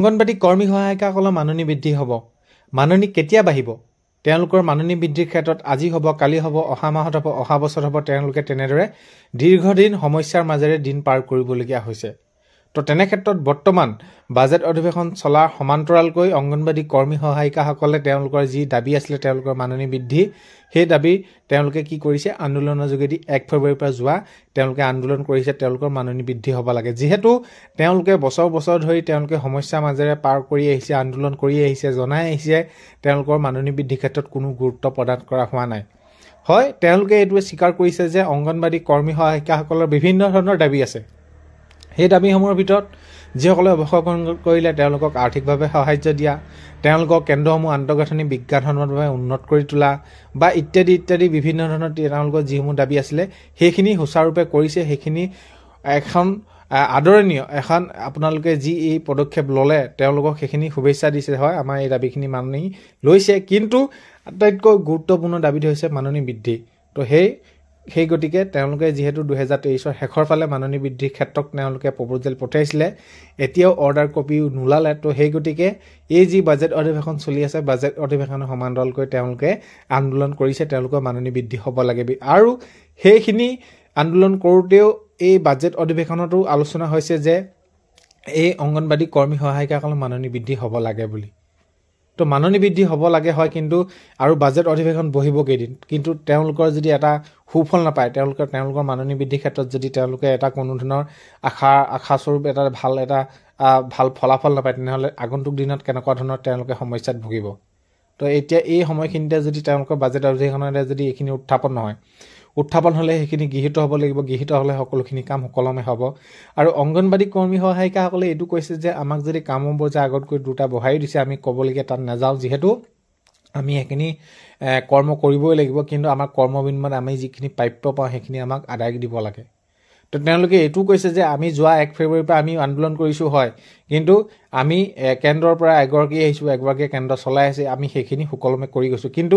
অংগনবাদী কৰ্মী সহায়িকাসকলৰ মাননি বৃদ্ধি হ'ব মাননি কেতিয়া বাঢ়িব তেওঁলোকৰ মাননি বৃদ্ধিৰ ক্ষেত্ৰত আজি হ'ব কালি হ'ব অহা মাহত হ'ব অহা বছৰত হ'ব তেওঁলোকে তেনেদৰে দীৰ্ঘদিন সমস্যাৰ মাজেৰে দিন পাৰ কৰিবলগীয়া হৈছে তো তেনে ক্ষেত্ৰত বৰ্তমান বাজেট অধিৱেশন চলাৰ সমান্তৰালকৈ অংগনবাদী কৰ্মী সহায়িকাসকলে তেওঁলোকৰ যি দাবী আছিলে তেওঁলোকৰ মাননী বৃদ্ধি সেই দাবী তেওঁলোকে কি কৰিছে আন্দোলনৰ যোগেদি এক ফেব্ৰুৱাৰীৰ পৰা যোৱা তেওঁলোকে আন্দোলন কৰিছে তেওঁলোকৰ মাননী বৃদ্ধি হ'ব লাগে যিহেতু তেওঁলোকে বছৰ বছৰ ধৰি তেওঁলোকে সমস্যাৰ মাজেৰে পাৰ কৰি আহিছে আন্দোলন কৰি আহিছে জনাই আহিছে তেওঁলোকৰ মাননী বৃদ্ধিৰ ক্ষেত্ৰত কোনো গুৰুত্ব প্ৰদান কৰা হোৱা নাই হয় তেওঁলোকে এইটোৱে স্বীকাৰ কৰিছে যে অংগনবাদী কৰ্মী সহায়িকাসকলৰ বিভিন্ন ধৰণৰ দাবী আছে সেই দাবীসমূহৰ ভিতৰত যিসকলে অৱসৰগ্ৰহণ কৰিলে তেওঁলোকক আৰ্থিকভাৱে সাহাৰ্য দিয়া তেওঁলোকক কেন্দ্ৰসমূহ আন্তঃগাঁথনি বিজ্ঞান সন্মতভাৱে উন্নত কৰি তোলা বা ইত্যাদি ইত্যাদি বিভিন্ন ধৰণৰ তেওঁলোকৰ যিসমূহ দাবী আছিলে সেইখিনি সুচাৰুৰূপে কৰিছে সেইখিনি এখন আদৰণীয় এখন আপোনালোকে যি এই পদক্ষেপ ল'লে তেওঁলোকক সেইখিনি শুভেচ্ছা দিছে হয় আমাৰ এই দাবীখিনি মাননি লৈছে কিন্তু আটাইতকৈ গুৰুত্বপূৰ্ণ দাবীটো হৈছে মাননি বৃদ্ধি তো সেই সেই গতিকে তেওঁলোকে যিহেতু দুহেজাৰ তেইছৰ শেষৰ ফালে মাননি বৃদ্ধিৰ ক্ষেত্ৰত তেওঁলোকে প্ৰপ'জেল পঠিয়াইছিলে এতিয়াও অৰ্ডাৰ কপি নোলালে তো সেই গতিকে এই যি বাজেট অধিৱেশন চলি আছে বাজেট অধিৱেশনৰ সমান্তৰালকৈ তেওঁলোকে আন্দোলন কৰিছে তেওঁলোকৰ মাননি বৃদ্ধি হ'ব লাগে আৰু সেইখিনি আন্দোলন কৰোঁতেও এই বাজেট অধিৱেশনতো আলোচনা হৈছে যে এই অংগনবাদী কৰ্মী সহায়িকাসকলৰ মাননি বৃদ্ধি হ'ব লাগে বুলি তো মাননি বৃদ্ধি হ'ব লাগে হয় কিন্তু আৰু বাজেট অধিৱেশন বহিব কেইদিন কিন্তু তেওঁলোকৰ যদি এটা সুফল নাপায় তেওঁলোকে তেওঁলোকৰ মাননি বৃদ্ধিৰ ক্ষেত্ৰত যদি তেওঁলোকে এটা কোনো ধৰণৰ আশা আশাস্বৰূপ এটা ভাল এটা ভাল ফলাফল নাপায় তেনেহ'লে আগন্তুক দিনত কেনেকুৱা ধৰণৰ তেওঁলোকে সমস্যাত ভুগিব তো এতিয়া এই সময়খিনিতে যদি তেওঁলোকৰ বাজেট অধিৱেশনতে যদি এইখিনি উত্থাপন নহয় উত্থাপন হ'লে সেইখিনি গৃহীত হ'ব লাগিব গৃহীত হ'লে সকলোখিনি কাম সুকলমে হ'ব আৰু অংগনবাদী কৰ্মী সহায়িকাসকলে এইটো কৈছে যে আমাক যদি কামৰ বজাৰ আগতকৈ দুটা বঢ়াইও দিছে আমি ক'বলগীয়া তাত নাযাওঁ যিহেতু আমি সেইখিনি কৰ্ম কৰিবই লাগিব কিন্তু আমাৰ কৰ্ম আমি যিখিনি প্ৰাপ্য পাওঁ সেইখিনি আমাক আদায় দিব লাগে তো তেওঁলোকে এইটো কৈছে যে আমি যোৱা এক ফেব্ৰুৱাৰীৰ পৰা আমি আন্দোলন কৰিছোঁ হয় কিন্তু আমি কেন্দ্ৰৰ পৰা এগৰাকী আহিছোঁ এগৰাকীয়ে কেন্দ্ৰ চলাই আছে আমি সেইখিনি সুকলমে কৰি গৈছোঁ কিন্তু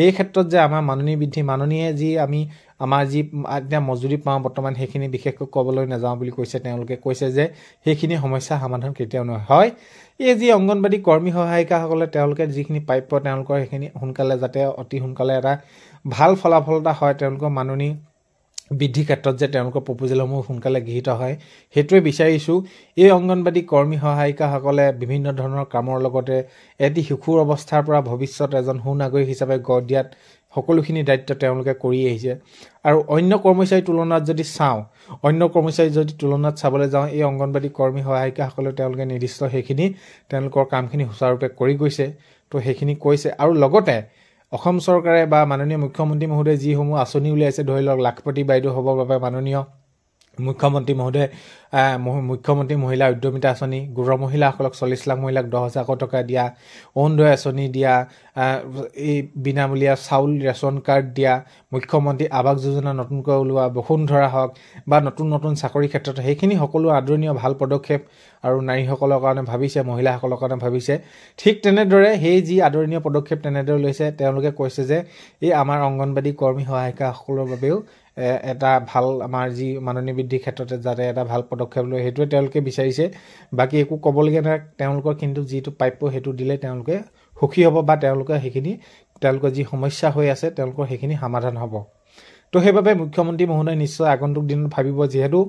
সেই ক্ষেত্ৰত যে আমাৰ মাননী বৃদ্ধি মাননীয়ে যি আমি আমাৰ যি এতিয়া মজুৰি পাওঁ বৰ্তমান সেইখিনি বিশেষকৈ ক'বলৈ নাযাওঁ বুলি কৈছে তেওঁলোকে কৈছে যে সেইখিনি সমস্যা সমাধান কেতিয়াও নহয় হয় এই যি অংগনবাদী কৰ্মী সহায়িকাসকলে তেওঁলোকে যিখিনি প্ৰাপ্য তেওঁলোকৰ সেইখিনি সোনকালে যাতে অতি সোনকালে এটা ভাল ফলাফল এটা হয় তেওঁলোকৰ মাননী বৃদ্ধিৰ ক্ষেত্ৰত যে তেওঁলোকৰ প্ৰপজেলসমূহ সোনকালে গৃহীত হয় সেইটোৱে বিচাৰিছোঁ এই অংগনবাদী কৰ্মী সহায়িকাসকলে বিভিন্ন ধৰণৰ কামৰ লগতে এটি শিশুৰ অৱস্থাৰ পৰা ভৱিষ্যত এজন সুনাগৰিক হিচাপে গঢ় দিয়াত সকলোখিনি দায়িত্ব তেওঁলোকে কৰি আহিছে আৰু অন্য কৰ্মচাৰীৰ তুলনাত যদি চাওঁ অন্য কৰ্মচাৰী যদি তুলনাত চাবলৈ যাওঁ এই অংগনবাদী কৰ্মী সহায়িকাসকলে তেওঁলোকে নিৰ্দিষ্ট সেইখিনি তেওঁলোকৰ কামখিনি সুচাৰুৰূপে কৰি গৈছে তো সেইখিনি কৈছে আৰু লগতে অসম চৰকাৰে বা মাননীয় মুখ্যমন্ত্ৰী মহোদয়ে যিসমূহ আঁচনি উলিয়াইছে ধৰি লওক লাখপতি বাইদেউ হ'বৰ বাবে মাননীয় মুখ্যমন্ত্ৰী মহোদয় মুখ্যমন্ত্ৰী মহিলা উদ্যমিতা আঁচনি গুৰ মহিলাসকলক চল্লিছ লাখ মহিলাক দহ হাজাৰশ টকা দিয়া অৰুণোদয় আঁচনি দিয়া এই বিনামূলীয়া চাউল ৰেচন কাৰ্ড দিয়া মুখ্যমন্ত্ৰী আৱাস যোজনা নতুনকৈ ওলোৱা বসুন্ধৰা হওক বা নতুন নতুন চাকৰিৰ ক্ষেত্ৰত সেইখিনি সকলো আদৰণীয় ভাল পদক্ষেপ আৰু নাৰীসকলৰ কাৰণে ভাবিছে মহিলাসকলৰ কাৰণে ভাবিছে ঠিক তেনেদৰে সেই যি আদৰণীয় পদক্ষেপ তেনেদৰে লৈছে তেওঁলোকে কৈছে যে এই আমাৰ অংগনবাদী কৰ্মী সহায়িকাসকলৰ বাবেও এটা ভাল আমাৰ যি মাননি বৃদ্ধিৰ ক্ষেত্ৰতে যাতে এটা ভাল পদক্ষেপ লয় সেইটোৱে তেওঁলোকে বিচাৰিছে বাকী একো ক'বলগীয়া নাই তেওঁলোকৰ কিন্তু যিটো প্ৰাপ্য সেইটো দিলে তেওঁলোকে সুখী হ'ব বা তেওঁলোকে সেইখিনি তেওঁলোকৰ যি সমস্যা হৈ আছে তেওঁলোকৰ সেইখিনি সমাধান হ'ব তো সেইবাবে মুখ্যমন্ত্ৰী মহোদয়ে নিশ্চয় আগন্তুক দিনত ভাবিব যিহেতু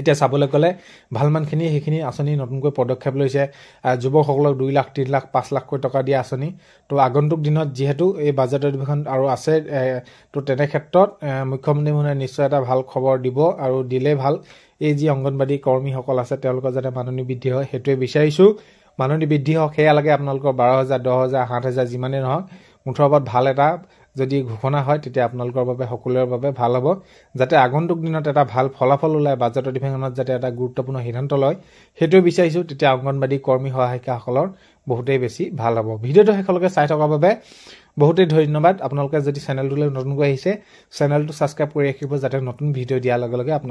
এতিয়া চাবলৈ গ'লে ভালমানখিনি সেইখিনি আঁচনি নতুনকৈ পদক্ষেপ লৈছে যুৱকসকলক দুই লাখ তিনি লাখ পাঁচ লাখকৈ টকা দিয়া আঁচনি ত' আগন্তুক দিনত যিহেতু এই বাজেট অধিৱেশন আৰু আছে ত' ক্ষেত্ৰত মুখ্যমন্ত্ৰী মোহনে নিশ্চয় এটা ভাল খবৰ দিব আৰু দিলেই ভাল এই যি অংগনবাদী কৰ্মীসকল আছে তেওঁলোকৰ যাতে মাননি বৃদ্ধি হয় সেইটোৱে বিচাৰিছোঁ মাননি বৃদ্ধি হওক সেয়া লাগে আপোনালোকৰ বাৰ হাজাৰ দহ হাজাৰ সাত হাজাৰ যিমানেই নহওক মুঠৰ ওপৰত ভাল এটা যদি ঘোষণা হয় তেতিয়া আপোনালোকৰ বাবে সকলোৰে বাবে ভাল হ'ব যাতে আগন্তুক দিনত এটা ভাল ফলাফল ওলায় বাজেট অধিৱেশনত যাতে এটা গুৰুত্বপূৰ্ণ সিদ্ধান্ত লয় সেইটোৱে বিচাৰিছোঁ তেতিয়া অংগনবাদী কৰ্মী সহায়িকাসকলৰ বহুতেই বেছি ভাল হ'ব ভিডিঅ'টো শেষলৈকে চাই থকাৰ বাবে বহুতেই ধন্যবাদ আপোনালোকে যদি চেনেলটোলৈ নতুনকৈ আহিছে চেনেলটো ছাবস্ক্ৰাইব কৰি ৰাখিব যাতে নতুন ভিডিঅ' দিয়াৰ লগে লগে আপোনালোকে